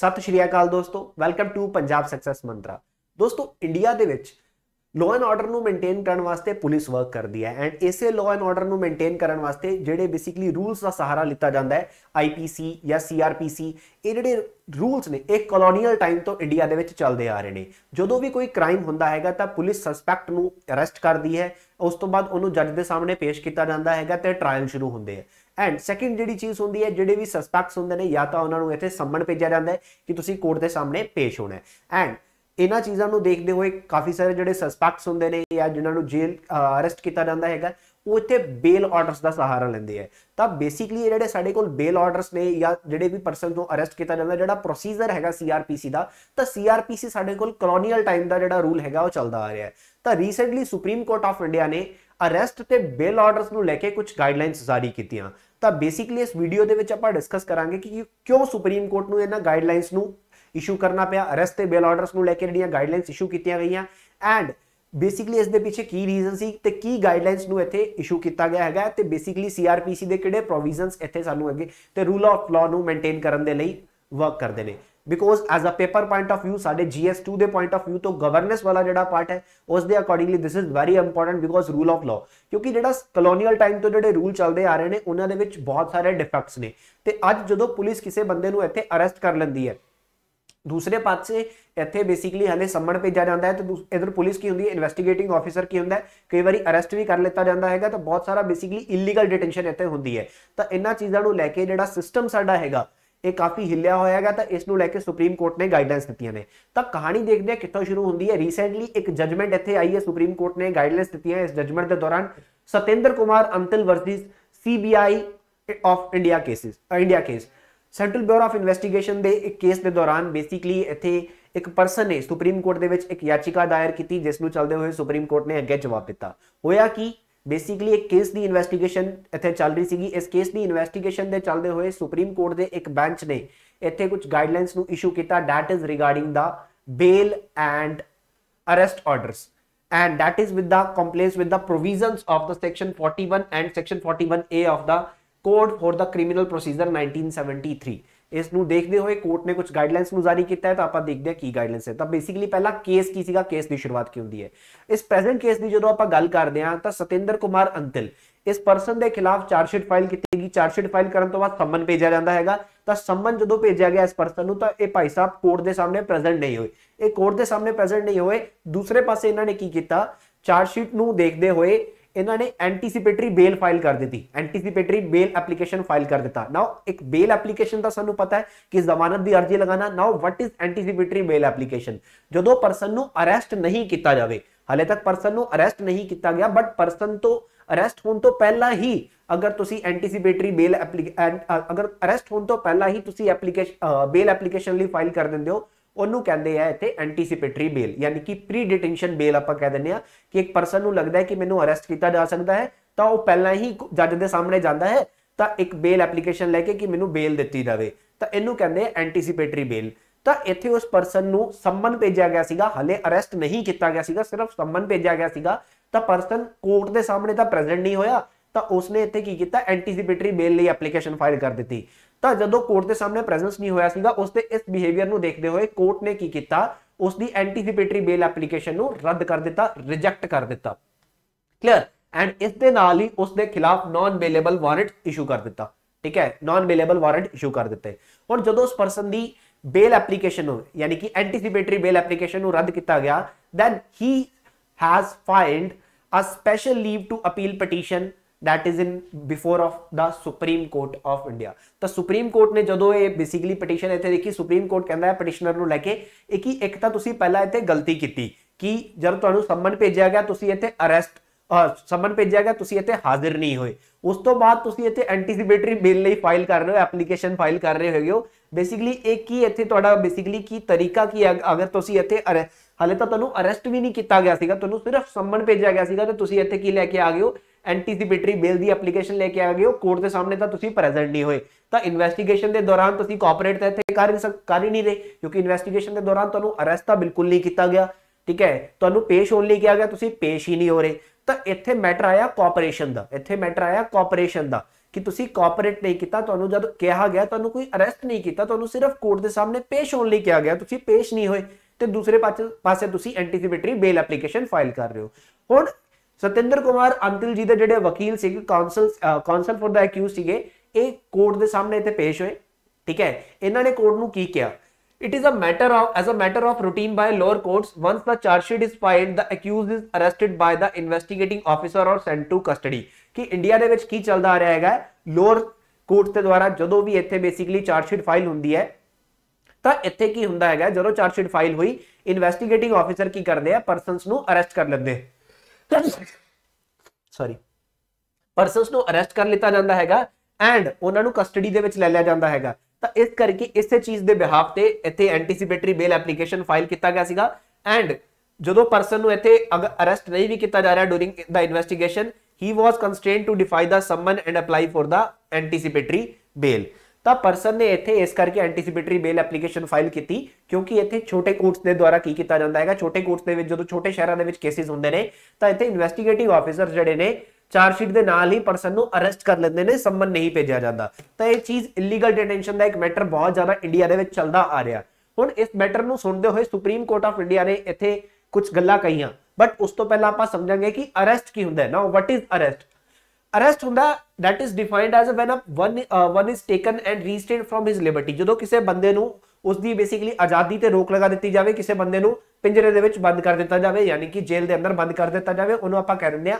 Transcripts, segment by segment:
ਸਤਿ ਸ਼੍ਰੀ ਅਕਾਲ ਦੋਸਤੋ welcome to Punjab success mantra ਦੋਸਤੋ ਇੰਡੀਆ ਦੇ ਵਿੱਚ ਲਾਅ ਐਂਡ ਆਰਡਰ ਨੂੰ ਮੇਨਟੇਨ ਕਰਨ ਵਾਸਤੇ ਪੁਲਿਸ ਵਰਕ ਕਰਦੀ ਹੈ ਐਂਡ ਇਸੇ ਲਾਅ ਐਂਡ ਆਰਡਰ ਨੂੰ ਮੇਨਟੇਨ ਕਰਨ ਵਾਸਤੇ ਜਿਹੜੇ ਬੇਸਿਕਲੀ ਰੂਲਸ ਦਾ ਸਹਾਰਾ ਲਿੱਤਾ ਜਾਂਦਾ ਹੈ ਆਈਪੀਸੀ ਜਾਂ ਸੀਆਰਪੀਸੀ ਇਹ ਜਿਹੜੇ ਰੂਲਸ ਨੇ ਇੱਕ ਕਲੋਨੀਅਲ ਟਾਈਮ ਤੋਂ ਇੰਡੀਆ ਦੇ ਵਿੱਚ ਚੱਲਦੇ ਆ ਰਹੇ ਨੇ ਜਦੋਂ ਵੀ ਕੋਈ ਕ੍ਰਾਈਮ ਹੁੰਦਾ ਹੈਗਾ ਤਾਂ ਪੁਲਿਸ ਸਸਪੈਕਟ ਨੂੰ ਅਰੈਸਟ ਕਰਦੀ ਹੈ ਉਸ ਤੋਂ ਬਾਅਦ ਉਹਨੂੰ ਜੱਜ ਦੇ ਸਾਹਮਣੇ ਪੇਸ਼ ਕੀਤਾ ਜਾਂਦਾ ਹੈਗਾ ਤੇ ਟ੍ਰਾਇਲ ਸ਼ੁਰੂ ਹੁੰਦੇ ਆ ਐਂਡ ਸੈਕਿੰਡ ਜਿਹੜੀ ਚੀਜ਼ ਹੁੰਦੀ ਹੈ ਜਿਹੜੇ ਵੀ ਸਸਪੈਕਟਸ ਹੁੰਦੇ ਨੇ ਜਾਂ ਤਾਂ ਉਹਨਾਂ ਨੂੰ ਇੱਥੇ ਸੰਮਣ ਭੇਜਿਆ ਜਾਂਦਾ ਹੈ ਕਿ ਤੁਸੀਂ ਕੋਰਟ ਦੇ ਸਾਹਮਣੇ ਪੇਸ਼ ਹੋਣਾ ਹੈ ਐਂਡ ਇਹਨਾਂ ਚੀਜ਼ਾਂ ਨੂੰ ਦੇਖਦੇ ਹੋਏ ਕਾਫੀ ਸਾਰੇ ਜਿਹੜੇ ਸਸਪੈਕਟਸ ਹੁੰਦੇ ਨੇ ਜਾਂ ਜਿਨ੍ਹਾਂ ਨੂੰ ਜੇਲ੍ਹ ਅਰੈਸਟ ਕੀਤਾ ਜਾਂਦਾ ਹੈਗਾ ਉਹ ਇੱਥੇ ਬੇਲ ਆਰਡਰਸ ਦਾ ਸਹਾਰਾ ਲੈਂਦੇ ਆ ਤਾਂ ਬੇਸਿਕਲੀ ਜਿਹੜੇ ਸਾਡੇ ਕੋਲ ਬੇਲ ਆਰਡਰਸ ਨੇ ਜਾਂ ਜਿਹੜੇ ਵੀ ਪਰਸਨ ਨੂੰ ਅਰੈਸਟ ਕੀਤਾ ਜਾਂਦਾ ਜਿਹੜਾ ਪ੍ਰੋਸੀਜਰ ਹੈਗਾ ਸੀਆਰਪੀਸੀ ਦਾ ਤਾਂ ਸੀਆਰਪੀਸੀ ਸਾਡੇ ਕੋਲ ਕਲੋਨੀਅਲ ਟਾਈਮ ਦਾ ਜਿਹੜਾ ਰੂਲ ਹੈਗਾ ਉਹ ਚੱਲਦਾ ਆ ਰਿਹਾ ਹੈ ਤਾਂ recently Supreme court of India ਨੇ ਅਰੈਸਟ ਤੇ ਬੇਲ ਆਰਡਰਸ ਨੂੰ ਲੈ ਕੇ ਕੁਝ ਗਾਈਡਲਾਈਨਸ ਜਾਰੀ ਕੀਤੀਆਂ ਤਾਂ ਬੇਸਿਕਲੀ ਇਸ ਵੀਡੀਓ ਦੇ ਵਿੱਚ ਆਪਾਂ ਡਿਸਕਸ ਕਰਾਂਗੇ ਕਿ ਕਿਉਂ ਸੁਪਰੀਮ ਕੋਰਟ ਨੂੰ ਇਹਨਾਂ ਗਾਈਡਲਾਈਨਸ ਨੂੰ ਇਸ਼ੂ ਕਰਨਾ ਪਿਆ ਅਰੈਸਟ ਤੇ ਬੇਲ ਆਰਡਰਸ ਨੂੰ ਲੈ ਕੇ ਜਿਹੜੀਆਂ ਗਾਈਡਲਾਈਨਸ ਇਸ਼ੂ ਕੀਤੀਆਂ ਗਈਆਂ ਐਂਡ ਬੇਸਿਕਲੀ ਇਸ ਦੇ ਪਿੱਛੇ ਕੀ ਰੀਜ਼ਨ ਸੀ ਤੇ ਕੀ ਗਾਈਡਲਾਈਨਸ ਨੂੰ ਇੱਥੇ ਇਸ਼ੂ ਕੀਤਾ ਗਿਆ ਹੈਗਾ ਤੇ ਬੇਸਿਕਲੀ ਸੀਆਰਪੀਸੀ ਦੇ ਕਿਹੜੇ ਪ੍ਰੋਵੀਜ਼ਨਸ ਇੱਥੇ ਸਾਨੂੰ ਅੱਗੇ ਤੇ ਰੂਲ ਆਫ ਲਾਅ ਨੂੰ ਮੇਨਟੇਨ ਕਰਨ ਦੇ ਲਈ ਵਰਕ ਕਰਦੇ ਨੇ because as a paper point of View ਸਾਡੇ GS2 ਦੇ ਪੁਆਇੰਟ ਆਫ View ਤੋਂ ਗਵਰਨੈਂਸ ਵਾਲਾ ਜਿਹੜਾ ਪਾਰਟ ਹੈ ਉਸ ਦੇ accordingly this is very important because rule of law ਕਿਉਂਕਿ ਜਿਹੜਾ ਕਲੋਨੀਅਲ ਟਾਈਮ ਤੋਂ ਜਿਹੜੇ ਰੂਲ ਚੱਲਦੇ ਆ ਰਹੇ ਨੇ ਉਹਨਾਂ ਦੇ ਵਿੱਚ ਬਹੁਤ ਸਾਰੇ ਡਿਫੈਕਟਸ ਨੇ ਤੇ ਅੱਜ ਜਦੋਂ ਪੁਲਿਸ ਕਿਸੇ ਬੰਦੇ ਨੂੰ ਇੱਥੇ ਅਰੈਸਟ ਕਰ ਲੈਂਦੀ ਹੈ ਦੂਸਰੇ ਪਾਸੇ ਇੱਥੇ ਬੇਸਿਕਲੀ ਹਲੇ ਸੰਮਣ ਭੇਜਿਆ ਜਾਂਦਾ ਹੈ ਤੇ ਇਧਰ ਪੁਲਿਸ ਕੀ ਹੁੰਦੀ ਹੈ ਇਨਵੈਸਟੀਗੇਟਿੰਗ ਆਫੀਸਰ ਕੀ ਹੁੰਦਾ ਹੈ ਕਈ ਵਾਰੀ ਅਰੈਸਟ ਵੀ ਕਰ ਲਿੱਤਾ ਜਾਂਦਾ ਹੈਗਾ ਤਾਂ ਬਹੁਤ ਸਾਰਾ ਬੇਸਿਕਲੀ ਇਲੀਗਲ ਡਿਟੈਂਸ਼ਨ ਇੱਥੇ ਹੁੰਦੀ ਹੈ ਤਾਂ ਇਹਨਾਂ ਚੀਜ਼ਾਂ ਨੂੰ ਲੈ ਕੇ ਜਿਹੜਾ ਸਿਸਟਮ ਸਾਡਾ ਹੈਗਾ ਇਹ ਕਾਫੀ ਹਿੱਲਿਆ ਹੋਇਆ ਹੈਗਾ ਤਾਂ ਇਸ ਨੂੰ ਲੈ ਕੇ ਸੁਪਰੀਮ ਕੋਰਟ ਨੇ ਗਾਈਡਲਾਈਨਸ ਦਿੱਤੀਆਂ ਨੇ ਤਾਂ ਕਹਾਣੀ ਦੇਖਦੇ ਆ ਕਿੱਥੋਂ ਸ਼ੁਰੂ ਹੁੰਦੀ ਹੈ ਰੀਸੈਂਟਲੀ ਇੱਕ ਜਜਮੈਂਟ ਇੱਥੇ ਆਈ ਹੈ ਸੁਪਰੀਮ ਕੋਰਟ ਨੇ ਗਾਈਡਲਾਈਨਸ ਦਿੱਤੀਆਂ ਇਸ ਜਜਮੈਂਟ ਦੇ ਦੌਰਾਨ Satinder Kumar Antil versus CBI of India cases India case central bureau of investigation ਦੇ ਇੱਕ ਕੇਸ ਦੇ ਦੌਰਾਨ ਬੇਸਿਕਲੀ ਇੱਥੇ ਇੱਕ ਪਰਸਨ ਨੇ ਸੁਪਰੀਮ ਕੋਰਟ ਦੇ ਵਿੱਚ ਇੱਕ ਯਾਚਿਕਾ ਦਾਇਰ ਕੀਤੀ ਜਿਸ ਨੂੰ ਚਲਦੇ ਹੋਏ ਸੁਪਰੀਮ ਕੋਰਟ ਨੇ ਅੱਗੇ ਜਵਾਬ ਦਿੱਤਾ ਹੋਇਆ ਕਿ बेसिकली एक केस की इनवैसटीगेशन इतने चल रही थी इस केस की इनवैसटीगेशन के चलते हुए सुप्रीम कोर्ट के एक बैंच ने इतने कुछ गाइडलाइनस इशू किया that is regarding the bail and arrest order and that is with the compliance with the provision of the section forty one and section forty one A of the code for the criminal procedure nineteen seventy three ਇਸ ਨੂੰ ਦੇਖਦੇ ਹੋਏ court ਨੇ ਕੁਝ guidelines ਨੂੰ ਜਾਰੀ ਕੀਤਾ ਹੈ ਤਾਂ ਆਪਾਂ ਦੇਖਦੇ ਹਾਂ ਕੀ ਗਾਈਡਲਾਈਨਸ ਹੈ ਤਾਂ ਬੇਸਿਕਲੀ ਪਹਿਲਾ ਕੇਸ ਕੀ ਸੀਗਾ ਕੇਸ ਦੀ ਸ਼ੁਰੂਆਤ ਕੀ ਹੁੰਦੀ ਹੈ ਇਸ ਪ੍ਰੈਜ਼ੈਂਟ ਕੇਸ ਦੀ ਜਦੋਂ ਆਪਾਂ ਗੱਲ ਕਰਦੇ ਹਾਂ ਤਾਂ ਸਤਿੰਦਰ ਕੁਮਾਰ ਅੰਤਲ ਇਸ ਪਰਸਨ ਦੇ ਖਿਲਾਫ ਚਾਰਜਸ਼ੀਟ ਫਾਈਲ ਕੀਤੀ ਗਈ ਚਾਰਜਸ਼ੀਟ ਫਾਈਲ ਕਰਨ ਤੋਂ ਬਾਅਦ ਸੰਮਨ ਭੇਜਿਆ ਜਾਂਦਾ ਹੈਗਾ ਤਾਂ ਸੰਮਨ ਜਦੋਂ ਭੇਜਿਆ ਗਿਆ ਇਸ ਪਰਸਨ ਨੂੰ ਤਾਂ ਇਹ ਭਾਈ ਸਾਹਿਬ ਕੋਰਟ ਦੇ ਸਾਹਮਣੇ ਪ੍ਰੈਜ਼ੈਂਟ ਨਹੀਂ ਹੋਏ ਇਹ ਕੋਰਟ ਦੇ ਸਾਹਮਣੇ ਪ੍ਰੈਜ਼ੈਂਟ ਨਹੀਂ ਹੋਏ ਦੂਸਰੇ ਪਾਸੇ ਇਹਨਾਂ ਨੇ ਕੀ ਕੀਤਾ ਚਾਰਜਸ਼ੀਟ ਨੂੰ ਦੇਖਦੇ ਹੋਏ इन्होंने एंटीसीपेटरी बेल फाइल कर दी एंटीसीपेटरी बेल एप्लीकेशन फाइल कर दिता नाउ एक बेल एप्लीकेशन का सू पता है कि जमानत की अर्जी लगाना now what is anticipatory bail application जो परसन अरैसट नहीं किया जाए हाले तक परसन अरैसट नहीं किया गया बट परसन तो अरेस्ट होने तो पहला ही अगर तुम एंटीसीपेटरी बेल एप्ली अगर अरैसट होने तो पहला ही एप्लीकेश बेल एप्लीकेशन फाइल कर देंगे दे ਉਹਨੂੰ ਕਹਿੰਦੇ ਆ ਇੱਥੇ ਐਂਟੀਸੀਪੇਟਰੀ ਬੇਲ ਯਾਨੀ ਕਿ ਪ੍ਰੀ ਡਿਟੈਂਸ਼ਨ ਬੇਲ ਆਪਾਂ ਕਹਿ ਦਿੰਦੇ ਆ ਕਿ ਇੱਕ ਪਰਸਨ ਨੂੰ ਲੱਗਦਾ ਹੈ ਕਿ ਮੈਨੂੰ ਅਰੈਸਟ ਕੀਤਾ ਜਾ ਸਕਦਾ ਹੈ ਤਾਂ ਉਹ ਪਹਿਲਾਂ ਹੀ ਜੱਜ ਦੇ ਸਾਹਮਣੇ ਜਾਂਦਾ ਹੈ ਤਾਂ ਇੱਕ ਬੇਲ ਐਪਲੀਕੇਸ਼ਨ ਲੈ ਕੇ ਕਿ ਮੈਨੂੰ ਬੇਲ ਦਿੱਤੀ ਜਾਵੇ ਤਾਂ ਇਹਨੂੰ ਕਹਿੰਦੇ ਆ ਐਂਟੀਸੀਪੇਟਰੀ ਬੇਲ ਤਾਂ ਇੱਥੇ ਉਸ ਪਰਸਨ ਨੂੰ ਸੰਮਨ ਭੇਜਿਆ ਗਿਆ ਸੀਗਾ ਹਲੇ ਅਰੈਸਟ ਨਹੀਂ ਕੀਤਾ ਗਿਆ ਸੀਗਾ ਸਿਰਫ ਸੰਮਨ ਭੇਜਿਆ ਗਿਆ ਸੀਗਾ ਤਾਂ ਪਰਸਨ ਕੋਰਟ ਦੇ ਸਾਹਮਣੇ ਤਾਂ ਪ੍ਰੈਜ਼ੈਂਟ ਨਹੀਂ ਹੋਇਆ ਤਾਂ ਉਸਨੇ ਇੱਥੇ ਕੀ ਕੀਤਾ ਐਂਟੀਸੀਪੇਟਰੀ ਬੇਲ ਲਈ ਐਪਲੀਕੇਸ਼ਨ ਫਾਈਲ ਕਰ ਦਿੱਤੀ ਤਾਂ ਜਦੋਂ ਕੋਰਟ ਦੇ ਸਾਹਮਣੇ ਪ੍ਰੈਜ਼ੈਂਸ ਨਹੀਂ ਹੋਇਆ ਸੀਗਾ ਉਸ ਤੇ ਇਸ ਬਿਹੇਵੀਅਰ ਨੂੰ ਦੇਖਦੇ ਹੋਏ ਕੋਰਟ ਨੇ ਕੀ ਕੀਤਾ ਉਸ ਦੀ ਐਂਟੀਸਿਪੇਟਰੀ ਬੇਲ ਐਪਲੀਕੇਸ਼ਨ ਨੂੰ ਰੱਦ ਕਰ ਦਿੱਤਾ ਰਿਜੈਕਟ ਕਰ ਦਿੱਤਾ ਕਲੀਅਰ ਐਂਡ ਇਸ ਦੇ ਨਾਲ ਹੀ ਉਸ ਦੇ ਖਿਲਾਫ ਨਾਨ ਬੇਲੇਬਲ ਵਾਰੰਟ ਇਸ਼ੂ ਕਰ ਦਿੱਤਾ ਠੀਕ ਹੈ ਨਾਨ ਬੇਲੇਬਲ ਵਾਰੰਟ ਇਸ਼ੂ ਕਰ ਦਿੱਤੇ ਹੁਣ ਜਦੋਂ ਉਸ ਪਰਸਨ ਦੀ ਬੇਲ ਐਪਲੀਕੇਸ਼ਨ ਨੂੰ ਯਾਨੀ ਕਿ ਐਂਟੀਸਿਪੇਟਰੀ ਬੇਲ ਐਪਲੀਕੇਸ਼ਨ ਨੂੰ ਰੱਦ ਕੀਤਾ ਗਿਆ then he has filed a special leave to appeal petition that is in before of the supreme court of India ਤਾਂ ਸੁਪਰੀਮ ਕੋਰਟ ਨੇ ਜਦੋਂ ਇਹ ਬੇਸਿਕਲੀ ਪਟੀਸ਼ਨ ਇੱਥੇ ਦੇਖੀ ਸੁਪਰੀਮ ਕੋਰਟ ਕਹਿੰਦਾ ਹੈ ਪਟੀਸ਼ਨਰ ਨੂੰ ਲੈ ਕੇ ਇਹ ਕਿ ਇੱਕ ਤਾਂ ਤੁਸੀਂ ਪਹਿਲਾਂ ਇੱਥੇ ਗਲਤੀ ਕੀਤੀ ਕਿ ਜਦ ਤੁਹਾਨੂੰ ਸੰਮਨ ਭੇਜਿਆ ਗਿਆ ਤੁਸੀਂ ਇੱਥੇ ਅਰੈਸਟ ਸੰਮਨ ਭੇਜਿਆ ਗਿਆ ਤੁਸੀਂ ਇੱਥੇ ਹਾਜ਼ਰ ਨਹੀਂ ਹੋਏ ਉਸ ਤੋਂ ਬਾਅਦ ਤੁਸੀਂ ਇੱਥੇ ਐਂਟੀਸੀਪੇਟਰੀ ਬਿੱਲ ਲਈ ਫਾਈਲ ਕਰ ਰਹੇ ਹੋ ਐਪਲੀਕੇਸ਼ਨ ਫਾਈਲ ਕਰ ਰਹੇ ਹੋਗੇ ਹੋ ਬੇਸਿਕਲੀ ਇਹ ਕੀ ਇੱਥੇ ਤੁਹਾਡਾ ਬੇਸਿਕਲੀ ਕੀ ਤਰੀਕਾ ਕੀ ਅਗਰ ਤੁਸੀਂ ਇੱਥੇ ਹਲੇ ਤਾਂ ਤੁਹਾਨੂੰ ਅਰੈਸਟ ਵੀ ਨਹੀਂ ਕੀਤਾ ਗਿਆ ਸੀਗਾ ਤੁਹਾਨੂੰ ਸਿਰਫ ਸੰਮਨ ਭੇਜਿਆ ਗਿਆ ਸੀਗਾ ਤੇ ਤੁਸੀਂ ਇੱਥੇ ਕੀ ਲੈ ਕੇ ਆ ਗਏ ਹੋ ਐਂਟੀਸਿਪੇਟਰੀ ਬੇਲ ਦੀ ਐਪਲੀਕੇਸ਼ਨ ਲੈ ਕੇ ਆ ਗਏ ਹੋ ਕੋਰਟ ਦੇ ਸਾਹਮਣੇ ਤਾਂ ਤੁਸੀਂ ਪ੍ਰੈਜ਼ੈਂਟ ਨਹੀਂ ਹੋਏ ਤਾਂ ਇਨਵੈਸਟੀਗੇਸ਼ਨ ਦੇ ਦੌਰਾਨ ਤੁਸੀਂ ਕੋਆਪਰੇਟ ਤਾਂ ਇੱਥੇ ਕਰ ਕਰ ਹੀ ਨਹੀਂ ਰਹੇ ਕਿਉਂਕਿ ਇਨਵੈਸਟੀਗੇਸ਼ਨ ਦੇ ਦੌਰਾਨ ਤੁਹਾਨੂੰ ਅਰੈਸਟ ਤਾਂ ਬਿਲਕੁਲ ਨਹੀਂ ਕੀਤਾ ਗਿਆ ਠੀਕ ਹੈ ਤੁਹਾਨੂੰ ਪੇਸ਼ ਹੋਣ ਲਈ ਕਿਹਾ ਗਿਆ ਤੁਸੀਂ ਪੇਸ਼ ਹੀ ਨਹੀਂ ਹੋ ਰਹੇ ਤਾਂ ਇੱਥੇ ਮੈਟਰ ਆਇਆ ਕੋਆਪਰੇਸ਼ਨ ਦਾ ਇੱਥੇ ਮੈਟਰ ਆਇਆ ਕੋਆਪਰੇਸ਼ਨ ਦਾ ਕਿ ਤੁਸੀਂ ਕੋਆਪਰੇਟ ਨਹੀਂ ਕੀਤਾ ਤੁਹਾਨੂੰ ਜਦ ਕਿਹਾ ਗਿਆ ਤੁਹਾਨੂੰ ਕੋਈ ਅਰੈਸਟ ਨਹੀਂ ਕੀਤਾ ਤੁਹਾਨੂੰ ਸਿਰਫ ਕੋਰਟ ਦੇ ਸਾਹਮਣੇ ਪੇਸ਼ ਹੋਣ ਲਈ ਕਿਹਾ ਗਿਆ ਤੁਸੀਂ ਪੇਸ਼ ਨਹੀਂ ਹੋਏ ਤੇ ਦੂਸਰੇ ਪਾਸੇ ਤੁਸੀਂ ਐਂਟੀਸਿਪੇਟਰੀ ਬੇਲ ਐਪਲੀਕੇਸ਼ਨ ਫਾਈਲ ਕਰ ਰਹੇ ਹੋ ਹੁਣ ਸਤਿੰਦਰ ਕੁਮਾਰ ਅੰਤਿਲ ਜੀ ਦੇ ਜਿਹੜੇ ਵਕੀਲ ਸੀਗੇ counsel counsel for the accused ਸੀਗੇ ਇਹ ਕੋਰਟ ਦੇ ਸਾਹਮਣੇ ਇੱਥੇ ਪੇਸ਼ ਹੋਏ ਠੀਕ ਹੈ ਇਹਨਾਂ ਨੇ ਕੋਰਟ ਨੂੰ ਕੀ ਕਿਹਾ it is a matter of as a matter of routine by lower courts once the charge sheet is filed the accused is arrested by the investigating officer or sent to custody ਕਿ India ਦੇ ਵਿੱਚ ਕੀ ਚੱਲਦਾ ਆ ਰਿਹਾ ਹੈਗਾ lower court ਦੇ ਦੁਆਰਾ ਜਦੋਂ ਵੀ ਇੱਥੇ ਬੇਸਿਕਲੀ ਚਾਰਜ ਸ਼ੀਟ ਫਾਈਲ ਹੁੰਦੀ ਹੈ ਤਾਂ ਇੱਥੇ ਕੀ ਹੁੰਦਾ ਹੈਗਾ ਜਦੋਂ ਚਾਰਜ ਸ਼ੀਟ ਫਾਈਲ ਹੋਈ ਇਨਵੈਸਟੀਗੇਟਿੰਗ ਆਫੀਸਰ ਕੀ ਕਰਦੇ ਆ ਪਰਸਨਸ ਨੂੰ ਅਰੈਸਟ ਕਰ ਲੈਂਦੇ ਸੌਰੀ ਪਰਸਨਸ ਨੂੰ ਅਰੈਸਟ ਕਰ ਲਿਤਾ ਜਾਂਦਾ ਹੈਗਾ ਐਂਡ ਉਹਨਾਂ ਨੂੰ ਕਸਟਡੀ ਦੇ ਵਿੱਚ ਲੈ ਲਿਆ ਜਾਂਦਾ ਹੈਗਾ ਤਾਂ ਇਸ ਕਰਕੇ ਇਸੇ ਚੀਜ਼ ਦੇ ਬਿਹਾਫ ਤੇ ਇੱਥੇ ਐਂਟੀਸੀਪੇਟਰੀ ਬੇਲ ਐਪਲੀਕੇਸ਼ਨ ਫਾਈਲ ਕੀਤਾ ਗਿਆ ਸੀਗਾ ਐਂਡ ਜਦੋਂ ਪਰਸਨ ਨੂੰ ਇੱਥੇ ਅਰੈਸਟ ਨਹੀਂ ਵੀ ਕੀਤਾ ਜਾ ਰਿਹਾ during the investigation he was constrained to defy the summon and apply for the anticipatory bail ਤਾਂ ਪਰਸਨ ਨੇ ਇੱਥੇ ਇਸ ਕਰਕੇ ਐਂਟੀਸੀਪੇਟਰੀ ਬੇਲ ਐਪਲੀਕੇਸ਼ਨ ਫਾਈਲ ਕੀਤੀ ਕਿਉਂਕਿ ਇੱਥੇ ਛੋਟੇ ਕੋਰਟਸ ਦੇ ਦੁਆਰਾ ਕੀ ਕੀਤਾ ਜਾਂਦਾ ਹੈਗਾ ਛੋਟੇ ਕੋਰਟਸ ਦੇ ਵਿੱਚ ਜਦੋਂ ਛੋਟੇ ਸ਼ਹਿਰਾਂ ਦੇ ਵਿੱਚ ਕੇਸਿਸ ਹੁੰਦੇ ਨੇ ਤਾਂ ਇੱਥੇ ਇਨਵੈਸਟੀਗੇਟਿਵ ਆਫੀਸਰ ਜਿਹੜੇ ਨੇ ਚਾਰਜ ਸ਼ੀਟ ਦੇ ਨਾਲ ਹੀ ਪਰਸਨ ਨੂੰ ਅਰੈਸਟ ਕਰ ਲੈਂਦੇ ਨੇ ਸੰਮਨ ਨਹੀਂ ਭੇਜਿਆ ਜਾਂਦਾ ਤਾਂ ਇਹ ਚੀਜ਼ ਇਲੀਗਲ ਡਿਟੈਂਸ਼ਨ ਦਾ ਇੱਕ ਮੈਟਰ ਬਹੁਤ ਜ਼ਿਆਦਾ ਇੰਡੀਆ ਦੇ ਵਿੱਚ ਚੱਲਦਾ ਆ ਰਿਹਾ ਹੁਣ ਇਸ ਮੈਟਰ ਨੂੰ ਸੁਣਦੇ ਹੋਏ ਸੁਪਰੀਮ ਕੋਰਟ ਆਫ ਇੰਡੀਆ ਨੇ ਇੱਥੇ ਕੁਝ ਗੱਲਾਂ ਕਹੀਆਂ ਬਟ ਉਸ ਤੋਂ ਪਹਿਲਾਂ ਆਪਾਂ ਸਮਝਾਂਗੇ ਕਿ ਅਰੈਸਟ ਕੀ ਹੁੰਦਾ ਹੈ ਨਾ ਵਾਟ ਇਜ਼ ਅਰੈਸਟ ਅਰੈਸਟ ਹੁੰਦਾ that is defined as when a one one is taken and and from his liberty ਜਦੋਂ ਕਿਸੇ ਬੰਦੇ ਨੂੰ ਉਸ ਦੀ ਬੇਸਿਕਲੀ ਆਜ਼ਾਦੀ ਤੇ ਰੋਕ ਲਗਾ ਦਿੱਤੀ ਜਾਵੇ ਕਿਸੇ ਬੰਦੇ ਨੂੰ ਪਿੰਜਰੇ ਦੇ ਵਿੱਚ ਬੰਦ ਕਰ ਦਿੱਤਾ ਜਾਵੇ ਯਾਨੀ ਕਿ ਜੇਲ੍ਹ ਦੇ ਅੰਦਰ ਬੰਦ ਕਰ ਦਿੱਤਾ ਜਾਵੇ ਉਹਨੂੰ ਆਪਾਂ ਕਹਿ ਦਿੰਦੇ ਆ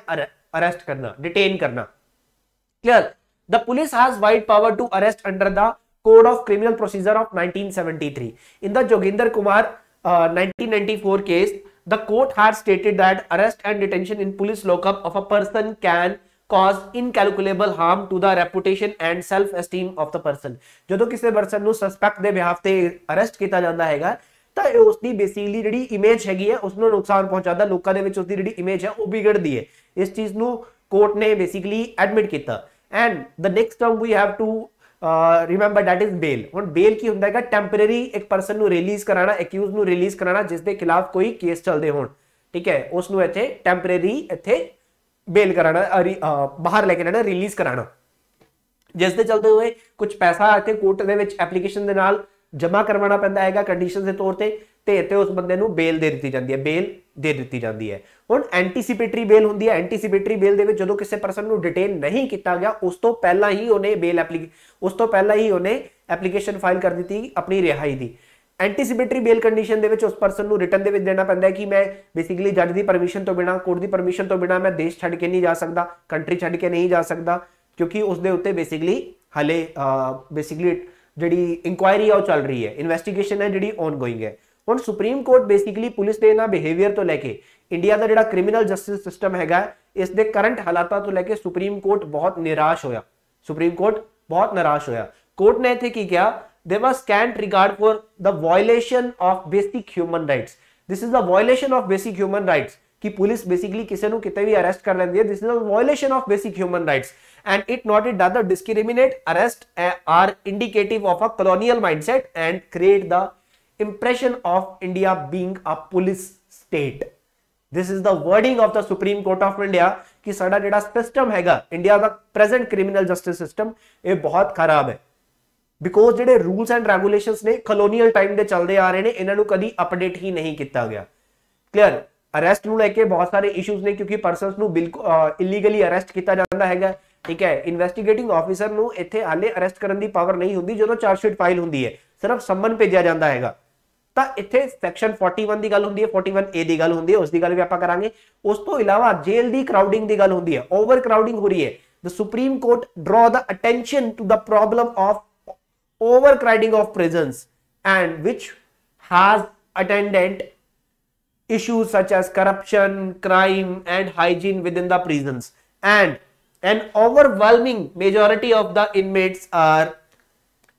ਅਰੈਸਟ ਕਰਨਾ ਡਿਟੇਨ ਕਰਨਾ clear the police has wide power to arrest under the code of criminal procedure of 1973 in the Joginder Kumar 1994 case the court had uh, stated that arrest and detention in police lockup of a person can cause incalculable harm to the reputation and self esteem of the person ਜਦੋਂ ਕਿਸੇ person ਨੂੰ suspect ਦੇ behalf ਤੇ arrest ਕੀਤਾ ਜਾਂਦਾ ਹੈਗਾ ਤਾਂ ਇਹ ਉਸ ਦੀ ਬੇਸਿਕਲੀ ਜਿਹੜੀ ਇਮੇਜ ਹੈਗੀ ਹੈ ਉਸ ਨੂੰ ਨੁਕਸਾਨ ਪਹੁੰਚਾਦਾ ਲੋਕਾਂ ਦੇ ਵਿੱਚ ਉਸ ਦੀ ਜਿਹੜੀ ਇਮੇਜ ਹੈ ਉਹ ਵਿਗੜਦੀ ਹੈ ਇਸ ਚੀਜ਼ ਨੂੰ ਕੋਰਟ ਨੇ ਬੇਸਿਕਲੀ ਐਡਮਿਟ ਕੀਤਾ and the next term we have to remember that is bail ਹੁਣ ਬੇਲ ਕੀ ਹੁੰਦਾ ਹੈਗਾ ਟੈਂਪਰੇਰੀ ਇੱਕ ਪਰਸਨ ਨੂੰ ਰਿਲੀਜ਼ ਕਰਾਣਾ ਅਕਿਊਜ਼ ਨੂੰ ਰਿਲੀਜ਼ ਕਰਾਣਾ ਜਿਸ ਦੇ ਖਿਲਾਫ ਕੋਈ ਕੇਸ ਚੱਲਦੇ ਹੋਣ ਠੀਕ ਹੈ ਉਸ ਨੂੰ ਇੱਥੇ ਟੈਂਪਰੇਰੀ ਇੱਥੇ बेल कराना आ, बाहर ਲੈ ਕੇ ਨਾ ਰਿਲੀਜ਼ ਕਰਾਣਾ ਜਿਸ ਦੇ ਚਲਦੇ ਹੋਏ ਕੁਝ ਪੈਸਾ ਇੱਥੇ ਕੋਰਟ ਦੇ ਵਿੱਚ ਐਪਲੀਕੇਸ਼ਨ ਦੇ ਨਾਲ ਜਮ੍ਹਾਂ ਕਰਵਾਉਣਾ ਪੈਂਦਾ ਹੈਗਾ ਕੰਡੀਸ਼ਨ ਦੇ ਤੌਰ ਤੇ ਤੇ ਤੇ ਉਸ ਬੰਦੇ ਨੂੰ ਬੇਲ ਦੇ ਦਿੱਤੀ ਜਾਂਦੀ ਹੈ ਬੇਲ ਦੇ ਦਿੱਤੀ ਜਾਂਦੀ ਹੈ ਹੁਣ ਐਂਟੀਸੀਪੇਟਰੀ ਬੇਲ ਹੁੰਦੀ ਹੈ ਐਂਟੀਸੀਪੇਟਰੀ ਬੇਲ ਦੇ ਵਿੱਚ ਜਦੋਂ ਕਿਸੇ ਪਰਸਨ ਨੂੰ ਡਿਟੇਨ ਨਹੀਂ ਕੀਤਾ ਗਿਆ ਉਸ ਤੋਂ ਪਹਿਲਾਂ ਹੀ ਉਹਨੇ ਬੇਲ ਐਪਲੀਕੇ ਉਸ ਤੋਂ ਪਹਿਲਾਂ ਹੀ ਉਹਨੇ ਐਪਲੀਕੇਸ਼ਨ ਫਾਈਲ ਕਰ ਦਿੱਤੀ ਆਪਣੀ ਰਿਹਾਈ ਦੀ ਐਂਟੀਸਿਪੇਟਰੀ ਬੇਲ ਕੰਡੀਸ਼ਨ ਦੇ ਵਿੱਚ ਉਸ ਪਰਸਨ ਨੂੰ ਰਿਟਰਨ ਦੇ ਵਿੱਚ ਦੇਣਾ ਪੈਂਦਾ ਹੈ ਕਿ ਮੈਂ ਬੇਸਿਕਲੀ ਜੱਜ ਦੀ ਪਰਮਿਸ਼ਨ ਤੋਂ ਬਿਨਾ ਕੋਰਟ ਦੀ ਪਰਮਿਸ਼ਨ ਤੋਂ ਬਿਨਾ ਮੈਂ ਦੇਸ਼ ਛੱਡ ਕੇ ਨਹੀਂ ਜਾ ਸਕਦਾ ਕੰਟਰੀ ਛੱਡ ਕੇ ਨਹੀਂ ਜਾ ਸਕਦਾ ਕਿਉਂਕਿ ਉਸ ਦੇ ਉੱਤੇ ਬੇਸਿਕਲੀ ਹਲੇ ਬੇਸਿਕਲੀ ਜਿਹੜੀ ਇਨਕੁਆਇਰੀ ਆ ਉਹ ਚੱਲ ਰਹੀ ਹੈ ਇਨਵੈਸਟੀਗੇਸ਼ਨ ਹੈ ਜਿਹੜੀ ਔਨ ਗoing ਹੈ ਹੁਣ ਸੁਪਰੀਮ ਕੋਰਟ ਬੇਸਿਕਲੀ ਪੁਲਿਸ ਦੇ ਨਾਲ ਬਿਹੇਵੀਅਰ ਤੋਂ ਲੈ ਕੇ ਇੰਡੀਆ ਦਾ ਜਿਹੜਾ ਕ੍ਰਿਮੀਨਲ ਜਸਟਿਸ ਸਿਸਟਮ ਹੈਗਾ ਇਸ ਦੇ ਕਰੰਟ ਹਾਲਾਤਾਂ ਤੋਂ ਲੈ ਕੇ ਸੁਪਰੀਮ ਕੋਰਟ ਬਹੁਤ ਨਿਰਾਸ਼ ਹੋਇਆ ਸੁਪਰੀਮ ਕੋਰਟ ਬਹੁਤ ਨਿਰਾਸ਼ ਹੋਇਆ ਕੋਰਟ ਨੇ ਇੱਥੇ ਕੀ ਕਿਹਾ they must scant regard for the violation of basic human rights this is the violation of basic human rights कि पुलिस बेसिकली किसी को कितने भी अरेस्ट कर लेती है this is a violation of basic human rights and it not it the other discriminate arrest are indicative of a colonial mindset and create the impression of India being a police state this is the wording of the supreme court of India कि साडा जेड़ा system हैगा India का present criminal justice system ये बहुत खराब है because ਜਿਹੜੇ ਰੂਲਸ ਐਂਡ ਰੈਗੂਲੇਸ਼ਨਸ ਨੇ ਕਲੋਨੀਅਲ ਟਾਈਮ ਦੇ ਚੱਲਦੇ ਆ ਰਹੇ ਨੇ ਇਹਨਾਂ ਨੂੰ ਕਦੀ ਅਪਡੇਟ ਹੀ ਨਹੀਂ ਕੀਤਾ ਗਿਆ ਕਲੀਅਰ ਅਰੈਸਟ ਨੂੰ ਲੈ ਕੇ ਬਹੁਤ ਸਾਰੇ ਇਸ਼ੂਸ ਨੇ ਕਿਉਂਕਿ ਪਰਸਨਸ ਨੂੰ ਬਿਲਕੁਲ ਇਲੀਗਲੀ ਅਰੈਸਟ ਕੀਤਾ ਜਾਂਦਾ ਹੈਗਾ ਠੀਕ ਹੈ ਇਨਵੈਸਟੀਗੇਟਿੰਗ ਆਫੀਸਰ ਨੂੰ ਇੱਥੇ ਹਾਲੇ ਅਰੈਸਟ ਕਰਨ ਦੀ ਪਾਵਰ ਨਹੀਂ ਹੁੰਦੀ ਜਦੋਂ ਚਾਰਜ ਸ਼ੀਟ ਫਾਈਲ ਹੁੰਦੀ ਹੈ ਸਿਰਫ ਸੰਮਨ ਭੇਜਿਆ ਜਾਂਦਾ ਹੈਗਾ ਤਾਂ ਇੱਥੇ ਸੈਕਸ਼ਨ 41 ਦੀ ਗੱਲ ਹੁੰਦੀ ਹੈ 41A ਦੀ ਗੱਲ ਹੁੰਦੀ ਹੈ ਉਸ ਦੀ ਗੱਲ ਵੀ ਆਪਾਂ ਕਰਾਂਗੇ ਉਸ ਤੋਂ ਇਲਾਵਾ ਜੇਲ੍ਹ ਦੀ ਕਰਾਊਡਿੰਗ ਦੀ ਗੱਲ ਹੁੰਦੀ ਹੈ ਓਵਰ ਕਰਾਊਡਿੰਗ ਹੋ ਰਹੀ ਹੈ ਦ supreme court drew the attention to the problem of overcrowding of prisons and which has attendant issues such as corruption, crime and hygiene within the prisons and an overwhelming majority of the inmates are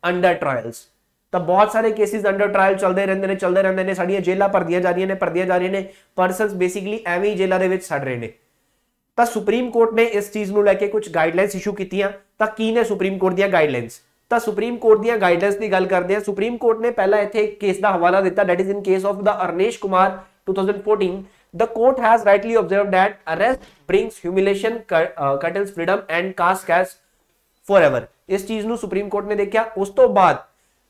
under trials. ਤਾਂ bahut sare cases under trial chalde rehnde ne chalde rehnde ne sadiyan ਜੇਲ੍ਹਾਂ pardiyan ja ਰਹੀਆਂ ne pardiyan ja ਰਹੀਆਂ ne persons basically ਐਵੇਂ ਹੀ de vich ਵਿੱਚ ਸੜ ਰਹੇ ਨੇ ਤਾਂ ਸੁਪਰੀਮ ਕੋਰਟ ਨੇ ਇਸ ਚੀਜ਼ ਨੂੰ ਲੈ ਕੇ ਕੁਝ ਗਾਈਡਲਾਈਨਸ ਇਸ਼ੂ ਕੀਤੀਆਂ ਤਾਂ ਕੀ ਨੇ ਸੁਪਰੀਮ ਕੋਰਟ ਦੀਆਂ ਗਾਈਡਲਾਈਨਸ ਤਾਂ ਸੁਪਰੀਮ ਕੋਰਟ ਦੀਆਂ ਗਾਈਡਲਾਈਨਸ ਦੀ ਗੱਲ ਕਰਦੇ ਹਾਂ ਸੁਪਰੀਮ ਕੋਰਟ ਨੇ ਪਹਿਲਾਂ ਇੱਥੇ ਇੱਕ ਕੇਸ ਦਾ ਹਵਾਲਾ ਦਿੱਤਾ that is in case of the Arnesh Kumar 2014 the court has rightly observed that arrest brings humiliation curtails uh, freedom and casts as forever ਇਸ ਚੀਜ਼ ਨੂੰ ਸੁਪਰੀਮ ਕੋਰਟ ਨੇ ਦੇਖਿਆ ਉਸ ਤੋਂ ਬਾਅਦ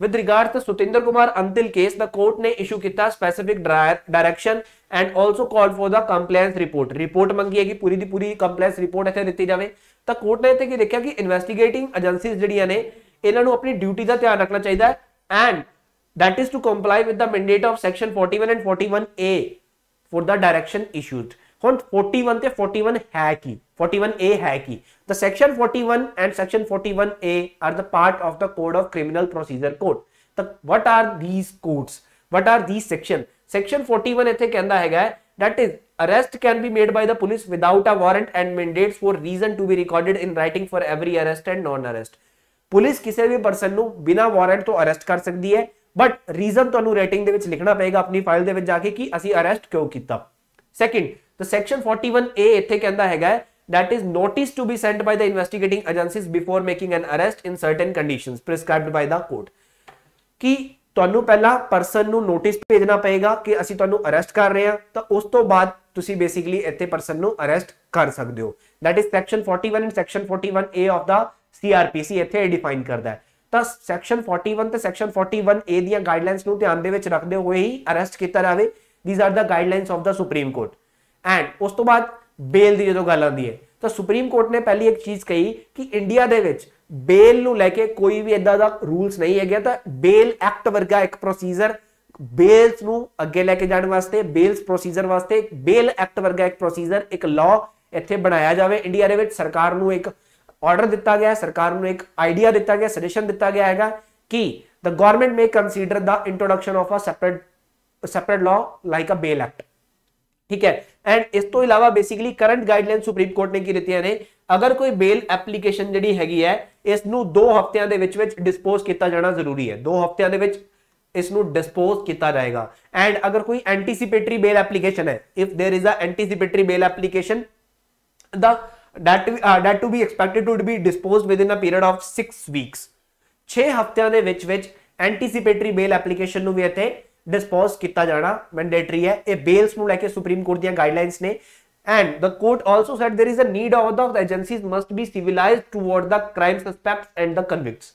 with regard to Satinder Kumar Antil case ਦਾ ਕੋਰਟ ਨੇ ਇਸ਼ੂ ਕੀਤਾ specific direction and also called for the compliance report report ਮੰਗੀ ਹੈ ਕਿ ਪੂਰੀ ਦੀ ਪੂਰੀ ਕੰਪਲੇਂਸ ਰਿਪੋਰਟ ਇੱਥੇ ਦਿੱਤੀ ਜਾਵੇ ਤਾਂ ਕੋਰਟ ਨੇ ਇੱਥੇ ਕੀ ਦੇਖਿਆ ਕਿ ਇਨਵੈਸਟੀਗੇਟਿੰਗ ਏਜੰਸੀਜ਼ ਜਿਹੜੀਆਂ ਨੇ ਇਹਨਾਂ ਨੂੰ ਆਪਣੀ ਡਿਊਟੀ ਦਾ ਧਿਆਨ ਰੱਖਣਾ ਚਾਹੀਦਾ ਹੈ and that is to comply with the mandate of section 41 and 41a for the direction issued ਹੁਣ 41 ਤੇ 41 ਹੈ ਕੀ 41a ਹੈ ਕੀ the section 41 and section 41a are the part of the code of criminal procedure code the what are these codes what are these section section 41 ਇੱਥੇ ਕਹਿੰਦਾ ਹੈਗਾ that is arrest can be made by the police without a warrant and mandates for reason to be recorded in writing for every arrest and non arrest police ਕਿਸੇ ਵੀ person ਨੂੰ ਬਿਨਾ warrant ਤੋਂ arrest ਕਰ ਸਕਦੀ ਹੈ but reason ਤੁਹਾਨੂੰ rating ਦੇ ਵਿੱਚ ਲਿਖਣਾ ਪਏਗਾ ਆਪਣੀ ਫਾਈਲ ਦੇ ਵਿੱਚ ਜਾ ਕੇ ਕਿ ਅਸੀਂ ਅਰੈਸਟ ਕਿਉਂ ਕੀਤਾ ਸੈਕਿੰਡ ਤਾਂ ਸੈਕਸ਼ਨ 41A ਇੱਥੇ ਕਹਿੰਦਾ ਹੈਗਾ that is notice to be sent by the investigating agencies before making an arrest in certain conditions prescribed by the court ਕਿ ਤੁਹਾਨੂੰ ਪਹਿਲਾਂ ਪਰਸਨ ਨੂੰ ਨੋਟਿਸ ਭੇਜਣਾ ਪਏਗਾ ਕਿ ਅਸੀਂ ਤੁਹਾਨੂੰ ਅਰੈਸਟ ਕਰ ਰਹੇ ਹਾਂ ਤਾਂ ਉਸ ਤੋਂ ਬਾਅਦ ਤੁਸੀਂ ਬੇਸਿਕਲੀ ਇੱਥੇ ਪਰਸਨ ਨੂੰ ਅਰੈਸਟ ਕਰ ਸਕਦੇ ਹੋ that is section 41 and section 41a of the CRPC ਇੱਥੇ ਡਿਫਾਈਨ ਕਰਦਾ ਹੈ ਤਾਂ ਸੈਕਸ਼ਨ 41 ਤੇ ਸੈਕਸ਼ਨ 41A ਦੀਆਂ ਗਾਈਡਲਾਈਨਸ ਨੂੰ ਧਿਆਨ ਦੇ ਵਿੱਚ ਰੱਖਦੇ ਹੋਏ ਹੀ ਅਰੈਸਟ ਕੀਤਾ ਜਾਵੇ these are the guidelines of the supreme court and ਉਸ ਤੋਂ ਬਾਅਦ ਬੇਲ ਦੀ ਜਦੋਂ ਗੱਲ ਆਉਂਦੀ ਹੈ ਤਾਂ ਸੁਪਰੀਮ ਕੋਰਟ ਨੇ ਪਹਿਲੀ ਇੱਕ ਚੀਜ਼ ਕਹੀ ਕਿ ਇੰਡੀਆ ਦੇ ਵਿੱਚ ਬੇਲ ਨੂੰ ਲੈ ਕੇ ਕੋਈ ਵੀ ਇਦਾਂ ਦਾ ਰੂਲਸ ਨਹੀਂ ਹੈਗਾ ਤਾਂ ਬੇਲ ਐਕਟ ਵਰਗਾ ਇੱਕ ਪ੍ਰੋਸੀਜਰ ਬੇਲਸ ਨੂੰ ਅੱਗੇ ਲੈ ਕੇ ਜਾਣ ਵਾਸਤੇ ਬੇਲਸ ਪ੍ਰੋਸੀਜਰ ਵਾਸਤੇ ਬੇਲ ਐਕਟ ਵਰਗਾ ਇੱਕ ਪ੍ਰੋਸੀਜਰ ਇੱਕ ਲਾਅ ਇੱਥੇ ਬਣਾਇਆ ਜਾਵੇ ਇੰਡੀਆ ਦੇ ਵਿੱਚ ਸਰਕਾਰ ਨੂੰ ਇੱਕ ਆਰਡਰ ਦਿੱਤਾ ਗਿਆ ਹੈ ਸਰਕਾਰ ਨੂੰ ਇੱਕ ਆਈਡੀਆ ਦਿੱਤਾ ਗਿਆ ਸਜੈਸ਼ਨ ਦਿੱਤਾ ਗਿਆ ਹੈਗਾ ਕਿ the government may consider the introduction of a separate separate law like a bail act ਠੀਕ ਹੈ ਐਂਡ ਇਸ ਤੋਂ ਇਲਾਵਾ basically current guideline supreme court ਨੇ ਕੀ ਦਿੱਤੀਆਂ ਨੇ ਅਗਰ ਕੋਈ ਬੇਲ ਐਪਲੀਕੇਸ਼ਨ ਜਿਹੜੀ ਹੈਗੀ ਹੈ ਇਸ ਨੂੰ 2 ਹਫ਼ਤਿਆਂ ਦੇ ਵਿੱਚ ਵਿੱਚ ਡਿਸਪੋਜ਼ ਕੀਤਾ ਜਾਣਾ ਜ਼ਰੂਰੀ ਹੈ 2 ਹਫ਼ਤਿਆਂ ਦੇ ਵਿੱਚ ਇਸ ਨੂੰ ਡਿਸਪੋਜ਼ ਕੀਤਾ ਜਾਏਗਾ ਐਂਡ ਅਗਰ ਕੋਈ ਐਂਟੀਸੀਪੇਟਰੀ ਬੇਲ ਐਪਲੀਕੇਸ਼ਨ ਹੈ if there is a anticipatory bail application the that that to be expected to be disposed within a period of 6 weeks 6 haftiyan de vich vich anticipatory bail application nu ਵੀ ਇੱਥੇ dispose kita jana mandatory hai eh bails nu leke supreme court court guidelines ne and the court also said there is a need of the agencies must be civilized towards the crime suspects and the convicts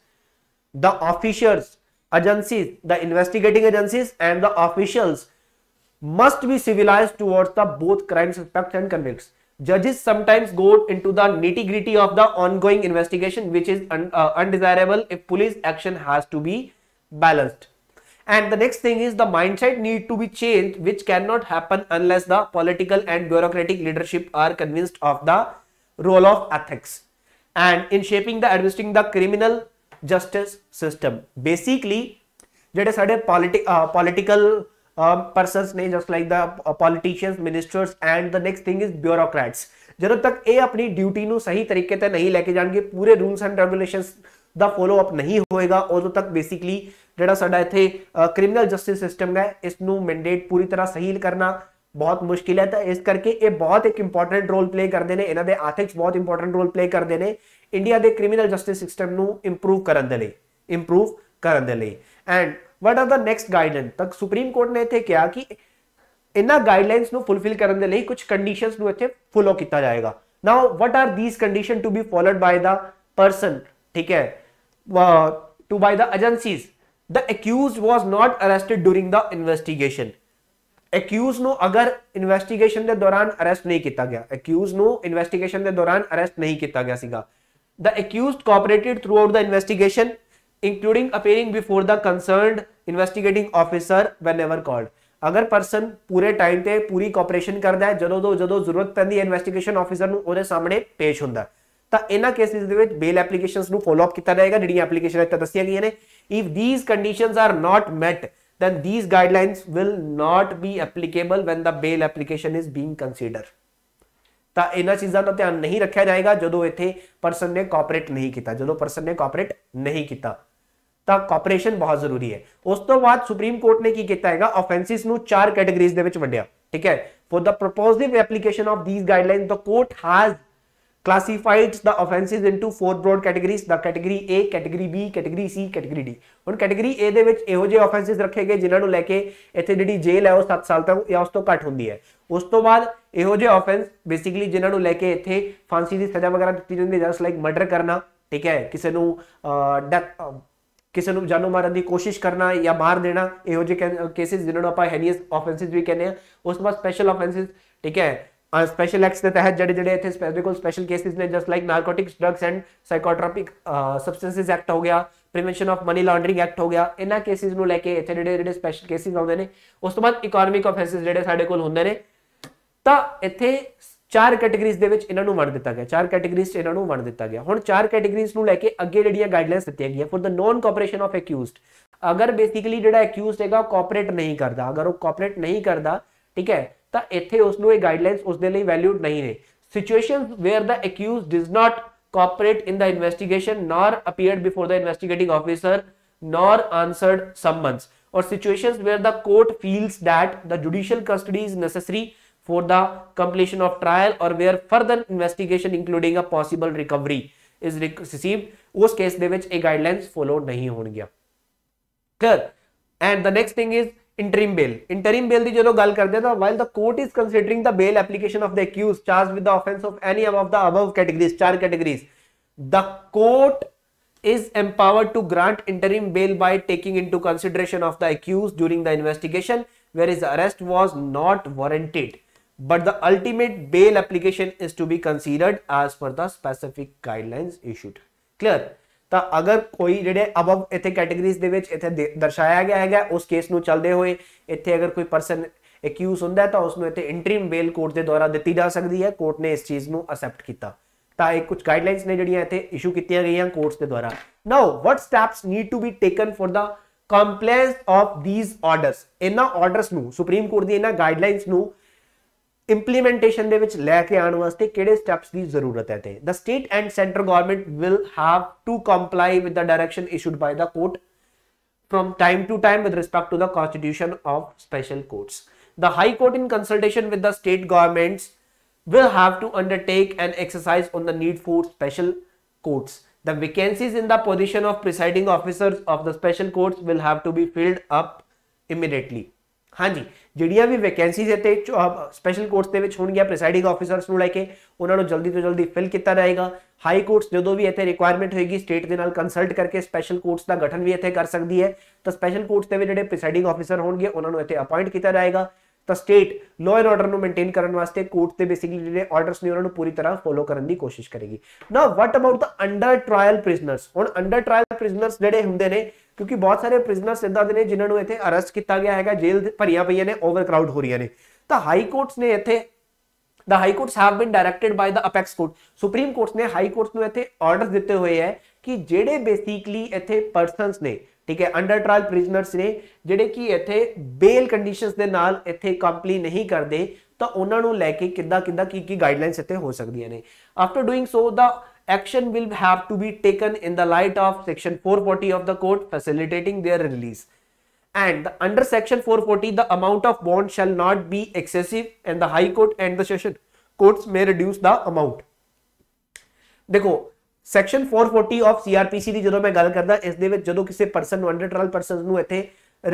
the officers agencies the investigating agencies and the officials must be civilized towards the both crime suspects and convicts judges sometimes go into the nitty gritty of the ongoing investigation which is un uh, undesirable if police action has to be balanced and the next thing is the mindset need to be changed which cannot happen unless the political and bureaucratic leadership are convinced of the role of ethics and in shaping the administering the criminal justice system basically ਜਿਹੜੇ uh, political political. Persons ਨੇ just like the politicians ministers and the next thing is bureaucrats ਜਦੋਂ ਤੱਕ ਇਹ ਆਪਣੀ duty ਨੂੰ ਸਹੀ ਤਰੀਕੇ ਤੇ ਨਹੀਂ ਲੈ ਕੇ ਜਾਣਗੇ ਪੂਰੇ ਰੂਲਸ ਐਂਡ ਰੈਗੂਲੇਸ਼ਨਸ ਦਾ ਫੋਲੋ ਅਪ ਨਹੀਂ ਹੋਏਗਾ ਉਦੋਂ ਤੱਕ ਬੇਸਿਕਲੀ ਜਿਹੜਾ ਸਾਡਾ ਇੱਥੇ ਕ੍ਰਿਮੀਨਲ ਜਸਟਿਸ ਸਿਸਟਮ ਹੈ ਇਸ ਨੂੰ ਮੈਂਡੇਟ ਪੂਰੀ ਤਰ੍ਹਾਂ ਸਹੀਲ ਕਰਨਾ ਬਹੁਤ ਮੁਸ਼ਕਿਲ ਹੈ ਤਾਂ ਇਸ ਕਰਕੇ ਇਹ ਬਹੁਤ ਇੱਕ ਇੰਪੋਰਟੈਂਟ ਰੋਲ ਪਲੇ ਕਰਦੇ ਨੇ ਇਹਨਾਂ ਦੇ ਆਥਿਕਸ ਬਹੁਤ ਇੰਪੋਰਟੈਂਟ ਰੋਲ ਪਲੇ ਕਰਦੇ ਨੇ ਇੰਡੀਆ ਦੇ ਕ੍ਰਿਮੀਨਲ ਜਸਟਿਸ ਸਿਸਟਮ ਨੂੰ ਇੰਪਰੂਵ ਕਰਨ ਦੇ ਲਈ ਇੰਪਰੂਵ ਕਰਨ ਦੇ ਲਈ and what are the next guideline ਤੱਕ ਸੁਪਰੀਮ ਕੋਰਟ ਨੇ ਇੱਥੇ ਕਿਹਾ ਕਿ ਇਹਨਾਂ ਗਾਈਡਲਾਈਨਸ ਨੂੰ ਫੁੱਲਫਿਲ ਕਰਨ ਦੇ ਲਈ ਕੁਝ ਕੰਡੀਸ਼ਨਸ ਨੂੰ ਇੱਥੇ ਫੋਲੋ ਕੀਤਾ ਜਾਏਗਾ now what are these condition to be followed by the person ਠੀਕ ਹੈ to by the agencies the accused was not arrested during the investigation accused ਨੂੰ ਅਗਰ ਇਨਵੈਸਟੀਗੇਸ਼ਨ ਦੇ ਦੌਰਾਨ ਅਰੈਸਟ ਨਹੀਂ ਕੀਤਾ ਗਿਆ ਅਕਿਊਜ਼ ਨੂੰ ਇਨਵੈਸਟੀਗੇਸ਼ਨ ਦੇ ਦੌਰਾਨ ਅਰੈਸਟ ਨਹੀਂ ਕੀਤਾ ਗਿਆ ਸੀਗਾ the accused cooperated throughout the investigation including appearing before the concerned investigating officer whenever called ਅਗਰ ਪਰਸਨ ਪੂਰੇ ਟਾਈਮ ਤੇ ਪੂਰੀ ਕੋਆਪਰੇਸ਼ਨ ਕਰਦਾ ਹੈ ਜਦੋਂ ਤੋਂ ਜਦੋਂ ਜ਼ਰੂਰਤ ਪੈਂਦੀ ਹੈ ਇਨਵੈਸਟੀਗੇਸ਼ਨ ਆਫੀਸਰ ਨੂੰ ਉਹਦੇ ਸਾਹਮਣੇ ਪੇਸ਼ ਹੁੰਦਾ ਤਾਂ ਇਹਨਾਂ ਕੇਸਿਸ ਦੇ ਵਿੱਚ ਬੇਲ ਐਪਲੀਕੇਸ਼ਨਸ ਨੂੰ ਫੋਲੋ ਅਪ ਕੀਤਾ ਜਾਏਗਾ ਜਿਹੜੀਆਂ ਐਪਲੀਕੇਸ਼ਨਾਂ ਇੱਥੇ ਦੱਸੀਆਂ ਗਈਆਂ ਨੇ if these conditions are not met then these guidelines will not be applicable when the bail application is being considered ਤਾਂ ਇਹਨਾਂ ਚੀਜ਼ਾਂ ਦਾ ਧਿਆਨ ਨਹੀਂ ਰੱਖਿਆ ਜਾਏਗਾ ਜਦੋਂ ਇੱਥੇ ਪਰਸਨ ਨੇ ਕੋਆਪਰੇਟ ਨਹੀਂ ਕੀਤਾ ਜਦੋਂ ਪਰਸਨ ਨੇ ਕੋਆਪਰੇਟ ਨਹੀਂ ਕੀਤਾ ਤਾਂ ਕੋਆਪਰੇਸ਼ਨ ਬਹੁਤ ਜ਼ਰੂਰੀ ਹੈ ਉਸ ਤੋਂ ਬਾਅਦ ਸੁਪਰੀਮ ਕੋਰਟ ਨੇ ਕੀ ਕੀਤਾ ਹੈਗਾ ਆਫੈਂਸਿਸ ਨੂੰ ਚਾਰ ਕੈਟਾਗਰੀਜ਼ ਦੇ ਵਿੱਚ ਵੰਡਿਆ ਠੀਕ ਹੈ for the prospective application of these guidelines the court has classified the offences into four broad categories the category A category B category C category D ਹੁਣ ਕੈਟਾਗਰੀ A ਦੇ ਵਿੱਚ ਇਹੋ ਜਿਹੇ ਆਫੈਂਸਿਸ ਰੱਖੇ ਗਏ ਜਿਨ੍ਹਾਂ ਨੂੰ ਲੈ ਕੇ ਇੱਥੇ ਜਿਹੜੀ ਜੇਲ੍ਹ ਹੈ ਉਹ 7 ਸਾਲ ਤੱਕ ਜਾਂ ਉਸ ਤੋਂ ਘੱਟ ਹੁੰਦੀ ਹੈ ਉਸ ਤੋਂ ਬਾਅਦ ਇਹੋ ਜਿਹੇ ਆਫੈਂਸ ਬੇਸਿਕਲੀ ਜਿਨ੍ਹਾਂ ਨੂੰ ਲੈ ਕੇ ਇੱਥੇ ਫਾਂਸੀ ਦੀ ਸਜ਼ਾ ਵਗੈਰਾ ਦਿੱਤੀ ਜਾਂਦੀ ਹੈ ਜਸਟ ਲਾਈਕ ਮਰਡਰ ਕਰਨਾ ਠੀਕ ਹੈ ਕਿਸੇ ਨੂੰ ਡੈਥ ਕਿਸੇ ਨੂੰ ਜਾਨੋਂ ਮਾਰਨ ਦੀ ਕੋਸ਼ਿਸ਼ ਕਰਨਾ ਜਾਂ ਮਾਰ ਦੇਣਾ ਇਹੋ ਜਿਹੇ ਕੇਸਿਸ ਜਿਨ੍ਹਾਂ ਨੂੰ ਆਪਾਂ ਹੈਨੀਅਸ ਆਫੈਂਸਸ ਵੀ ਕਹਿੰਦੇ ਆ ਉਸ ਤੋਂ ਬਾਅਦ ਸਪੈਸ਼ਲ ਆਫੈਂਸਸ ਠੀਕ ਹੈ ਸਪੈਸ਼ਲ ਐਕਟਸ ਦੇ ਤਹਿਤ ਜਿਹੜੇ ਜਿਹੜੇ ਇੱਥੇ ਸਪੈਸੀਫਿਕ ਸਪੈਸ਼ਲ ਕੇਸਿਸ ਨੇ just like narcotics drugs and psychotropic substances act ਹੋ ਗਿਆ prevention of money laundering act ਹੋ ਗਿਆ ਇਹਨਾਂ ਕੇਸਿਸ ਨੂੰ ਲੈ ਕੇ ਇੱਥੇ ਜਿਹੜੇ ਜਿਹੜੇ ਸਪੈਸ਼ਲ ਕੇਸਿਸ ਆਉਂਦੇ ਨੇ ਉਸ ਤੋਂ ਬਾਅਦ ਇਕਨੋਮਿਕ ਆਫੈਂਸਸ ਜਿਹੜੇ ਸਾਡੇ ਕੋਲ ਹੁੰਦੇ ਨੇ ਤਾਂ ਇੱਥੇ ਚਾਰ ਕੈਟਾਗਰੀਜ਼ ਦੇ ਵਿੱਚ ਇਹਨਾਂ ਨੂੰ ਵੰਡ ਦਿੱਤਾ ਗਿਆ ਚਾਰ ਕੈਟਾਗਰੀਜ਼ 'ਚ ਇਹਨਾਂ ਨੂੰ ਵੰਡ ਦਿੱਤਾ ਗਿਆ ਹੁਣ ਚਾਰ ਕੈਟਾਗਰੀਜ਼ ਨੂੰ ਲੈ ਕੇ ਅੱਗੇ ਜਿਹੜੀਆਂ ਗਾਈਡਲਾਈਨਸ ਦਿੱਤੀਆਂ ਗਈਆਂ for the non cooperation of accused ਅਗਰ ਬੇਸਿਕਲੀ ਜਿਹੜਾ ਅਕਿਊਜ਼ਡ ਹੈਗਾ ਕੋਆਪਰੇਟ ਨਹੀਂ ਕਰਦਾ ਅਗਰ ਉਹ ਕੋਆਪਰੇਟ ਨਹੀਂ ਕਰਦਾ ਠੀਕ ਹੈ ਤਾਂ ਇੱਥੇ ਉਸ ਨੂੰ ਇਹ ਗਾਈਡਲਾਈਨਸ ਉਸ ਦੇ ਲਈ ਵੈਲਿਊਡ ਨਹੀਂ ਨੇ situations where the accused does not cooperate in the investigation nor appeared before the investigating officer nor answered summons or situations where the court feels that the judicial custody is necessary for the completion of trial or where further investigation including a possible recovery is received ਉਸ case ਦੇ ਵਿੱਚ a guidelines follow ਨਹੀਂ ਹੋਣਗੀਆਂ clear and the next thing interim bail interim bail ਦੀ ਜਦੋਂ ਗੱਲ ਕਰਦੇ ਤਾਂ while the court is considering the bail application of the accused charged with the offense of any of the above categories ਚਾਰ categories the court is empowered to grant interim bail by taking into consideration of the accused during the investigation where his arrest was not warranted but the ultimate bail application is to be considered as per the specific guidelines issued clear ਤਾਂ ਅਗਰ ਕੋਈ ਜਿਹੜੇ above ਇੱਥੇ categories ਦੇ ਵਿੱਚ ਇੱਥੇ ਦਰਸਾਇਆ ਗਿਆ ਹੈਗਾ ਉਸ ਕੇਸ ਨੂੰ ਚੱਲਦੇ ਹੋਏ ਇੱਥੇ ਅਗਰ ਕੋਈ ਪਰਸਨ ਐਕਿਊਜ਼ ਹੁੰਦਾ ਤਾਂ ਉਸ ਨੂੰ ਇੱਥੇ ਇੰਟਰੀਮ ਬੇਲ ਕੋਰਟ ਦੇ ਦੁਆਰਾ ਦਿੱਤੀ ਜਾ ਸਕਦੀ ਹੈ ਕੋਰਟ ਨੇ ਇਸ ਚੀਜ਼ ਨੂੰ ਅਸੈਪਟ ਕੀਤਾ ਤਾਂ ਇਹ ਕੁਝ ਗਾਈਡਲਾਈਨਸ ਨੇ ਜਿਹੜੀਆਂ ਇੱਥੇ ਇਸ਼ੂ ਕੀਤੀਆਂ ਗਈਆਂ ਕੋਰਟਸ ਦੇ ਦੁਆਰਾ now what steps need to be taken for the compliance of these orders ਇਹਨਾਂ ਆਰਡਰਸ ਨੂੰ ਸੁਪਰੀਮ ਕੋਰਟ ਦੀ ਇਹਨਾਂ ਗਾਈਡਲਾਈਨਸ ਨੂੰ ਇੰਪਲੀਮੈਂਟੇਸ਼ਨ ਦੇ ਵਿੱਚ ਲੈ ਕੇ ਆਉਣ ਵਾਸਤੇ ਕਿਹੜੇ ਸਟੈਪਸ ਦੀ ਜ਼ਰੂਰਤ ਹੈ ਤੇ the state and centre government will have to comply with the direction issued by the court from time to time with respect to the constitution of special courts. The High Court in consultation with the state governments will have to undertake an exercise on the need for special courts. The vacancies in the position of presiding officers of the special courts will have to be filled up immediately. हाँ जी ਜਿਹੜੀਆਂ ਵੀ vacancies ਤੇ special courts ਦੇ ਵਿੱਚ ਹੋਣਗੀਆਂ ਪ੍ਰੈਸਾਈਡਿੰਗ officers ਨੂੰ ਲੈ ਕੇ ਉਹਨਾਂ ਨੂੰ ਜਲਦੀ ਤੋਂ ਜਲਦੀ ਫਿਲ ਕੀਤਾ ਜਾਏਗਾ ਹਾਈ ਕੋਰਟਸ ਜਦੋਂ ਵੀ ਇੱਥੇ ਰਿਕੁਆਇਰਮੈਂਟ ਹੋਏਗੀ ਸਟੇਟ ਦੇ ਨਾਲ ਕੰਸਲਟ ਕਰਕੇ ਸਪੈਸ਼ਲ ਕੋਰਟਸ ਦਾ ਗਠਨ ਵੀ ਇੱਥੇ ਕਰ ਸਕਦੀ ਹੈ ਤਾਂ ਸਪੈਸ਼ਲ ਕੋਰਟਸ ਦੇ ਵੀ ਜਿਹੜੇ ਪ੍ਰੈਸਾਈਡਿੰਗ ਆਫੀਸਰ ਹੋਣਗੇ ਉਹਨਾਂ ਨੂੰ ਇੱਥੇ ਅਪਾਇੰਟ ਕੀਤਾ ਜਾਏਗਾ ਤਾਂ ਸਟੇਟ ਲਾਅ ਐਂਡ ਆਰਡਰ ਨੂੰ ਮੇਨਟੇਨ ਕਰਨ ਵਾਸਤੇ ਕੋਰਟ ਤੇ ਬੇਸਿਕਲੀ ਜਿਹੜੇ ਆਰਡਰਸ ਨੇ ਉਹਨਾਂ ਨੂੰ ਪੂਰੀ ਤਰ੍ਹਾਂ ਫੋਲੋ ਕਰਨ ਦੀ ਕੋਸ਼ਿਸ਼ ਕਰੇਗੀ ਨਾ what about the under trial prisoners ਹੁਣ ਅੰਡਰ ਟ੍ਰਾਇਲ ਪ੍ਰਿਜ਼ਨਰਸ ਜਿਹੜੇ ਹੁੰਦੇ ਨੇ ਕਿਉਂਕਿ ਬਹੁਤ ਸਾਰੇ ਪ੍ਰਿਜ਼ਨਰਸ ਇਦਾਂ ਦੇ ਨੇ ਜਿਨ੍ਹਾਂ ਨੂੰ ਇੱਥੇ ਅਰੈਸਟ ਕੀਤਾ ਗਿਆ ਹੈਗਾ ਜੇਲ੍ਹ ਭਰੀਆਂ ਪਈਆਂ ਨੇ ਓਵਰਕਰਾਊਡ ਹੋ ਰਹੀਆਂ ਨੇ ਤਾਂ ਹਾਈ ਕੋਰਟਸ ਨੇ ਇੱਥੇ the high courts have been directed by the apex court supreme courts ਨੇ ਹਾਈ ਕੋਰਟਸ ਨੂੰ ਇੱਥੇ ਆਰਡਰਸ ਦਿੱਤੇ ਹੋਏ ਹੈ ਕਿ ਜਿਹੜੇ ਬੇਸਿਕਲੀ ਇੱਥੇ ਪਰਸਨਸ ਨੇ ਠੀਕ ਹੈ ਅੰਡਰ ਟ੍ਰਾਇਲ ਪ੍ਰਿਜ਼ਨਰਸ ਨੇ ਜਿਹੜੇ ਕਿ ਇੱਥੇ ਬੇਲ ਕੰਡੀਸ਼ਨਸ ਦੇ ਨਾਲ ਇੱਥੇ ਕੰਪਲੀ ਨਹੀਂ ਕਰਦੇ ਤਾਂ ਉਹਨਾਂ ਨੂੰ ਲੈ ਕੇ ਕਿੱਦਾਂ ਕਿੱਦਾਂ ਕੀ ਕੀ ਗਾਈਡਲਾਈਨਸ ਇੱਥੇ ਹੋ ਸਕਦੀਆਂ ਨੇ after doing so the action will have to be taken in the light of section 440 of the code facilitating their release and under section 440 the amount of bond shall not be excessive and the high court and the session courts may reduce the amount देखो section 440 of CRPC ਦੀ ਜਦੋਂ ਮੈਂ ਗੱਲ ਕਰਦਾ ਇਸ ਦੇ ਵਿੱਚ ਜਦੋਂ ਕਿਸੇ ਪਰਸਨ ਨੂੰ ਅੰਡਰ ਟ੍ਰਾਇਲ ਪਰਸਨ ਨੂੰ ਇੱਥੇ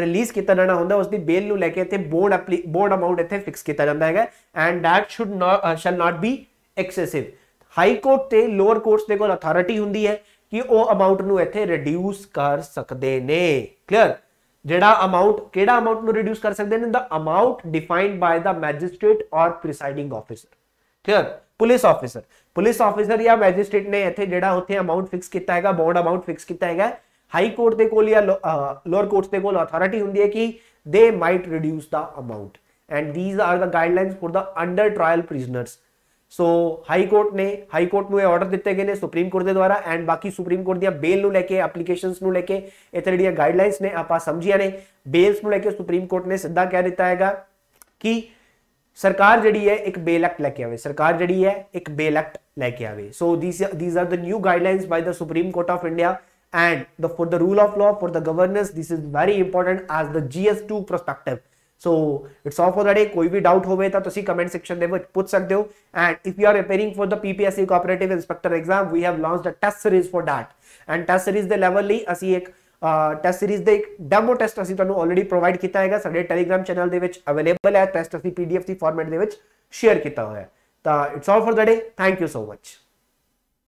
ਰਿਲੀਜ਼ ਕੀਤਾ ਜਾਣਾ ਹੁੰਦਾ ਉਸ ਦੀ ਬੇਲ ਨੂੰ ਲੈ ਕੇ ਇੱਥੇ ਬੋਰਡ ਬੋਰਡ ਅਮਾਉਂਟ ਇੱਥੇ ਫਿਕਸ ਕੀਤਾ ਜਾਂਦਾ ਹੈਗਾ and that should not shall not be excessive high court ਤੇ ਲੋਅਰ ਕੋਰਟਸ ਦੇ ਕੋਲ ਅਥਾਰਟੀ ਹੁੰਦੀ ਹੈ ਕਿ ਉਹ ਅਮਾਉਂਟ ਨੂੰ ਇੱਥੇ ਰਿਡਿਊਸ ਕਰ ਸਕਦੇ ਨੇ ਕਲੀਅਰ ਜਿਹੜਾ ਅਮਾਉਂਟ ਕਿਹੜਾ ਅਮਾਉਂਟ ਨੂੰ ਰਿਡਿਊਸ ਕਰ ਸਕਦੇ ਨੇ the amount defined by the magistrate or presiding officer clear police officer police officer ਜਾਂ ਮੈਜਿਸਟ੍ਰੇਟ ਨੇ ਇੱਥੇ ਜਿਹੜਾ ਉੱਥੇ ਅਮਾਉਂਟ ਫਿਕਸ ਕੀਤਾ ਹੈਗਾ ਬੌਂਡ ਅਮਾਉਂਟ ਫਿਕਸ ਕੀਤਾ ਹੈਗਾ ਹਾਈ ਕੋਰਟ ਦੇ ਕੋਲ ਜਾਂ ਲੋਅਰ ਕੋਰਟ ਦੇ ਕੋਲ ਅਥਾਰਟੀ ਹੁੰਦੀ ਹੈ ਕਿ they might reduce the amount and these are the guidelines for the under trial prisoners so high court ਨੇ ਹਾਈ ਕੋਰਟ ਨੂੰ ਇਹ ਆਰਡਰ ਦਿੱਤੇ ਗਏ ਨੇ ਸੁਪਰੀਮ ਕੋਰਟ ਦੇ ਦੁਆਰਾ ਐਂਡ ਬਾਕੀ ਸੁਪਰੀਮ ਕੋਰਟ ਦੀਆਂ ਬੇਲ ਨੂੰ ਲੈ ਕੇ ਐਪਲੀਕੇਸ਼ਨਸ ਨੂੰ ਲੈ ਕੇ ਇਥੇ ਜਿਹੜੀਆਂ ਗਾਈਡਲਾਈਨਸ ਨੇ ਆਪਾਂ ਸਮਝੀਆਂ ਨੇ ਬੇਲਸ ਨੂੰ ਲੈ ਕੇ ਸੁਪਰੀਮ ਕੋਰਟ ਨੇ ਸਿੱਧਾ ਕਹਿ ਦਿੱਤਾ ਹੈਗਾ ਕਿ ਸਰਕਾਰ ਜਿਹੜੀ ਹੈ ਇੱਕ ਬੇਲ ਐਕਟ ਲੈ ਕੇ ਆਵੇ ਸਰਕਾਰ ਜਿਹੜੀ ਹੈ ਇੱਕ ਬੇਲ ਐਕਟ ਲੈ ਕੇ ਆਵੇ so these these are the new guidelines by the supreme court of India and the for the rule of law for the governance this is very important as the GS two prospective so it's all for the day ਕੋਈ ਵੀ doubt ਹੋਵੇ ਤਾਂ ਤੁਸੀਂ comment section ਦੇ ਵਿੱਚ ਪੁੱਛ ਸਕਦੇ ਹੋ and if you are repairing for the PPSC cooperative inspector exam we have launched a test series for that and test series ਦੇ ਲੈਵਲ ਲਈ ਅਸੀਂ ਇੱਕ ਟੈਸਟ ਸੀਰੀਜ਼ ਦੇ ਇੱਕ ਡੈਮੋ ਟੈਸਟ ਅਸੀਂ ਤੁਹਾਨੂੰ ਆਲਰੇਡੀ ਪ੍ਰੋਵਾਈਡ ਕੀਤਾ ਹੈਗਾ ਸਾਡੇ ਟੈਲੀਗ੍ਰam ਚੈਨਲ ਦੇ ਵਿੱਚ ਅਵੇਲੇਬਲ ਹੈ ਟੈਸਟ ਅਸੀਂ ਪੀਡੀਐਫ ਦੀ ਫਾਰਮੈਟ ਦੇ ਵਿੱਚ ਸ਼ੇਅਰ ਕੀਤਾ ਹੋਇਆ ਹੈ ਤਾਂ it's all for the day thank you so much